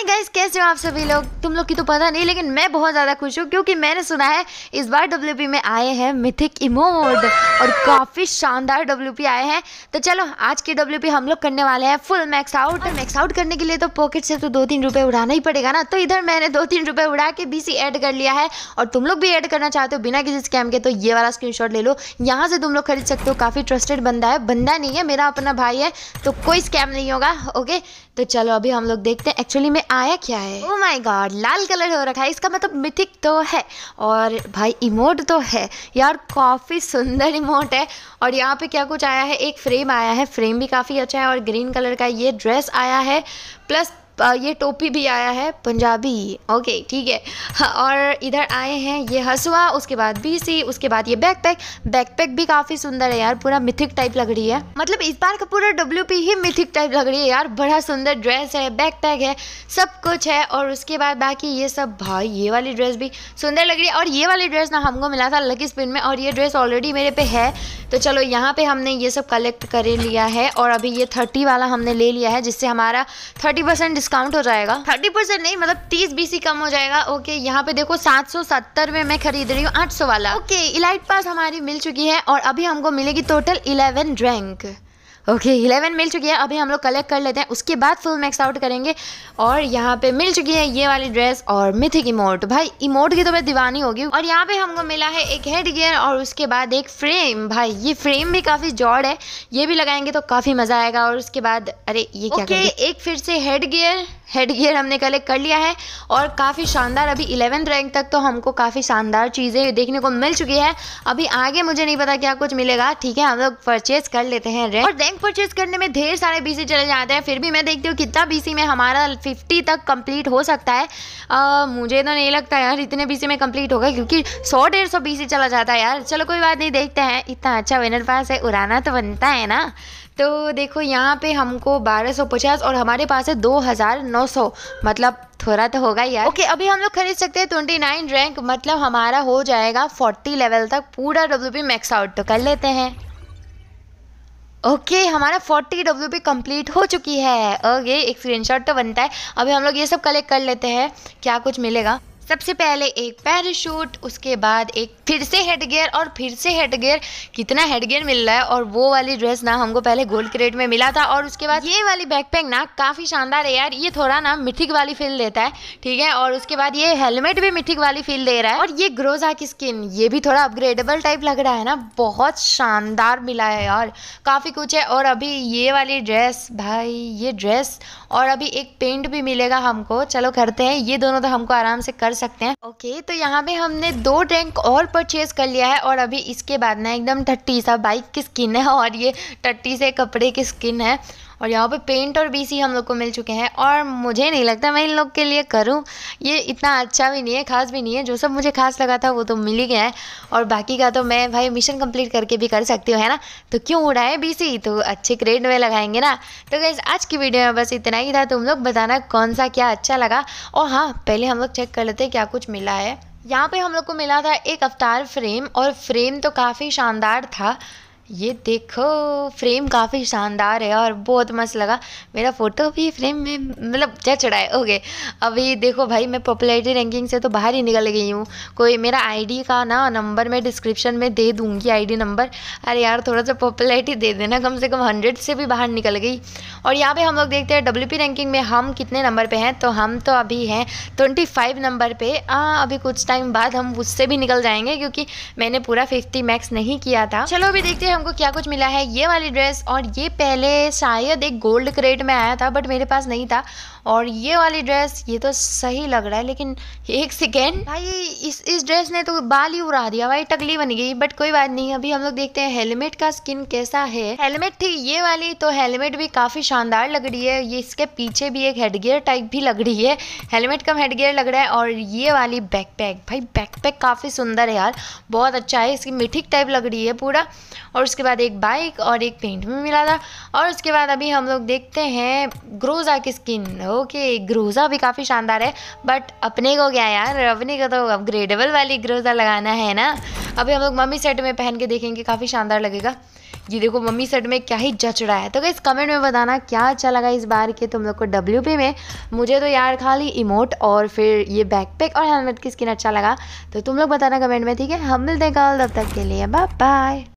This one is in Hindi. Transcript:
हाय गाइस कैसे हो आप सभी लोग तुम लोग की तो पता नहीं लेकिन मैं बहुत ज़्यादा खुश हूँ क्योंकि मैंने सुना है इस बार डब्ल्यू में आए हैं मिथिक इमोड और काफ़ी शानदार डब्ल्यू आए हैं तो चलो आज के डब्ल्यू हम लोग करने वाले हैं full max out max out करने के लिए तो पॉकेट से तो दो तीन रुपये उड़ाना ही पड़ेगा ना तो इधर मैंने दो तीन रुपये उड़ा के बी ऐड कर लिया है और तुम लोग भी ऐड करना चाहते हो बिना किसी स्कैम के तो ये वाला स्क्रीन ले लो यहाँ से तुम लोग खरीद सकते हो काफ़ी ट्रस्टेड बंदा है बंदा नहीं है मेरा अपना भाई है तो कोई स्कैम नहीं होगा ओके तो चलो अभी हम लोग देखते हैं एक्चुअली में आया क्या है ओ माय गॉड लाल कलर हो रखा है इसका मतलब मिथिक तो है और भाई इमोट तो है यार काफ़ी सुंदर इमोट है और यहाँ पे क्या कुछ आया है एक फ्रेम आया है फ्रेम भी काफ़ी अच्छा है और ग्रीन कलर का ये ड्रेस आया है प्लस ये टोपी भी आया है पंजाबी ओके ठीक है और इधर आए हैं ये हसुआ उसके बाद बीसी उसके बाद ये बैकपैक बैकपैक भी काफ़ी सुंदर है यार पूरा मिथिक टाइप लग रही है मतलब इस बार का पूरा डब्ल्यू ही मिथिक टाइप लग रही है यार बड़ा सुंदर ड्रेस है बैकपैक है सब कुछ है और उसके बाद बाकी ये सब भाई ये वाली ड्रेस भी सुंदर लग रही है और ये वाली ड्रेस ना हमको मिला था लकी स्पिन में और ये ड्रेस ऑलरेडी मेरे पे है तो चलो यहाँ पे हमने ये सब कलेक्ट कर लिया है और अभी ये थर्टी वाला हमने ले लिया है जिससे हमारा थर्टी परसेंट डिस्काउंट हो जाएगा थर्टी परसेंट नहीं मतलब तीस बीस ही कम हो जाएगा ओके यहाँ पे देखो सात सौ सत्तर में मैं खरीद रही हूँ आठ सौ वाला ओके इलाइट पास हमारी मिल चुकी है और अभी हमको मिलेगी total eleven rank okay eleven मिल चुकी है अभी हम लोग कलेक्ट कर लेते हैं उसके बाद फुल मैक्स आउट करेंगे और यहाँ पे मिल चुकी है ये वाली ड्रेस और मिथिक इमोट भाई इमोट की तो मैं दीवानी होगी और यहाँ पे हमको मिला है एक हेड गियर और उसके बाद एक फ्रेम भाई ये फ्रेम भी काफ़ी जॉड है ये भी लगाएंगे तो काफ़ी मज़ा आएगा और उसके बाद अरे ये क्या okay, एक फिर से हेड गियर हेड गियर हमने कलेक्ट कर लिया है और काफ़ी शानदार अभी इलेवेंथ रैंक तक तो हमको काफ़ी शानदार चीज़ें देखने को मिल चुकी है अभी आगे मुझे नहीं पता क्या कुछ मिलेगा ठीक है हम लोग परचेज कर लेते हैं रैंक और रैंक परचेज करने में ढेर सारे बीसी चले जाते हैं फिर भी मैं देखती हूँ कितना बीसी में हमारा फिफ्टी तक कम्प्लीट हो सकता है आ, मुझे तो नहीं लगता यार इतने बीसी में कम्प्लीट होगा क्योंकि सौ डेढ़ सौ बीसी चला जाता है यार चलो कोई बात नहीं देखते हैं इतना अच्छा विनर पास है उड़ाना तो बनता है ना तो देखो यहाँ पे हमको 1250 और हमारे पास है 2900 मतलब थोड़ा तो होगा यार ओके okay, अभी हम लोग खरीद सकते हैं 29 रैंक मतलब हमारा हो जाएगा 40 लेवल तक पूरा डब्ल्यू मैक्स आउट तो कर लेते हैं ओके okay, हमारा 40 डब्ल्यू पी कम्प्लीट हो चुकी है ओके एक स्क्रीनशॉट तो बनता है अभी हम लोग ये सब कलेक्ट कर लेते हैं क्या कुछ मिलेगा सबसे पहले एक पैराशूट उसके बाद एक फिर से हेड और फिर से हेड कितना हेड मिल रहा है और वो वाली ड्रेस ना हमको पहले गोल्ड क्रेड में मिला था और उसके बाद ये वाली बैकपैक ना काफ़ी शानदार है यार ये थोड़ा ना मिथिक वाली फील देता है ठीक है और उसके बाद ये हेलमेट भी मिथिक वाली फील दे रहा है और ये ग्रोजा की स्किन ये भी थोड़ा अपग्रेडेबल टाइप लग रहा है ना बहुत शानदार मिला है यार काफ़ी कुछ है और अभी ये वाली ड्रेस भाई ये ड्रेस और अभी एक पेंट भी मिलेगा हमको चलो करते हैं ये दोनों तो हमको आराम से कर सकते हैं ओके okay, तो यहाँ पे हमने दो टैंक और परचेज कर लिया है और अभी इसके बाद ना एकदम टट्टी सा बाइक की स्किन है और ये टट्टी से कपड़े की स्किन है और यहाँ पे पेंट और बीसी हम लोग को मिल चुके हैं और मुझे नहीं लगता मैं इन लोग के लिए करूँ ये इतना अच्छा भी नहीं है ख़ास भी नहीं है जो सब मुझे खास लगा था वो तो मिल ही गया है और बाकी का तो मैं भाई मिशन कंप्लीट करके भी कर सकती हूँ है ना तो क्यों उड़ाए बी तो अच्छे ग्रेड में लगाएंगे ना तो गैस आज की वीडियो में बस इतना ही था तुम लोग बताना कौन सा क्या अच्छा लगा और हाँ पहले हम लोग चेक कर लेते क्या कुछ मिला है यहाँ पे हम लोग को मिला था एक अवतार फ्रेम और फ्रेम तो काफ़ी शानदार था ये देखो फ्रेम काफ़ी शानदार है और बहुत मस्त लगा मेरा फ़ोटो भी फ्रेम में मतलब क्या चढ़ाए हो ओके अभी देखो भाई मैं पॉपुलैरिटी रैंकिंग से तो बाहर ही निकल गई हूँ कोई मेरा आईडी का ना नंबर मैं डिस्क्रिप्शन में दे दूँगी आईडी नंबर अरे यार थोड़ा सा पॉपुलैरिटी दे देना कम से कम हंड्रेड से भी बाहर निकल गई और यहाँ पर हम लोग देखते हैं डब्ल्यू रैंकिंग में हम कितने नंबर पर हैं तो हम तो अभी हैं ट्वेंटी नंबर पर अभी कुछ टाइम बाद हम उससे भी निकल जाएंगे क्योंकि मैंने पूरा फिफ्टी मैक्स नहीं किया था चलो अभी देखते हैं हमको क्या कुछ मिला है ये वाली ड्रेस और ये पहले शायद एक गोल्ड क्रेट में आया था बट मेरे पास नहीं था और ये वाली ड्रेस ये तो सही लग रहा है लेकिन एक सेकेंड भाई इस इस ड्रेस ने तो बाल ही उड़ा दिया भाई टकली बन गई बट कोई बात नहीं अभी हम लोग देखते हैं हेलमेट का स्किन कैसा है हेलमेट थी ये वाली तो हेलमेट भी काफ़ी शानदार लग रही है ये इसके पीछे भी एक हेडगेयर टाइप भी लग रही है हेलमेट कम हेडगेयर लग रहा है और ये वाली बैकपैक भाई बैकपैक काफ़ी सुंदर है यार बहुत अच्छा है इसकी मिठिक टाइप लग रही है पूरा और उसके बाद एक बाइक और एक पेंट में मिला था और उसके बाद अभी हम लोग देखते हैं ग्रोज़ा की स्किन ओके ग्रोज़ा भी काफ़ी शानदार है बट अपने को क्या यार अपने को तो अपग्रेडेबल वाली ग्रोज़ा लगाना है ना अभी हम लोग मम्मी सेट में पहन के देखेंगे काफ़ी शानदार लगेगा ये देखो मम्मी सेट में क्या ही जच रहा है तो इस कमेंट में बताना क्या अच्छा लगा इस बार के तुम लोग को डब्ल्यू में मुझे तो यार खाली इमोट और फिर ये बैकपैक और हेलमेट की स्किन अच्छा लगा तो तुम लोग बताना कमेंट में ठीक है हम मिलते हैं कल तब तक के लिए बाय बाय